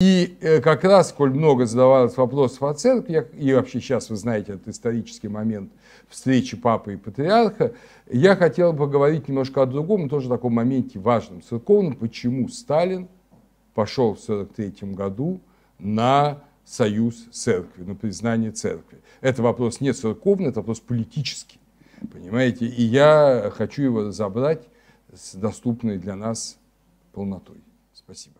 И э, как раз, коль много задавалось вопросов о церкви, и вообще сейчас вы знаете этот исторический момент встречи папы и патриарха, я хотел бы поговорить немножко о другом, тоже таком моменте важном, церковном, почему Сталин пошел в 1943 году на союз церкви, на признание церкви. Это вопрос не церковный, это вопрос политический, понимаете? И я хочу его разобрать с доступной для нас полнотой. Спасибо.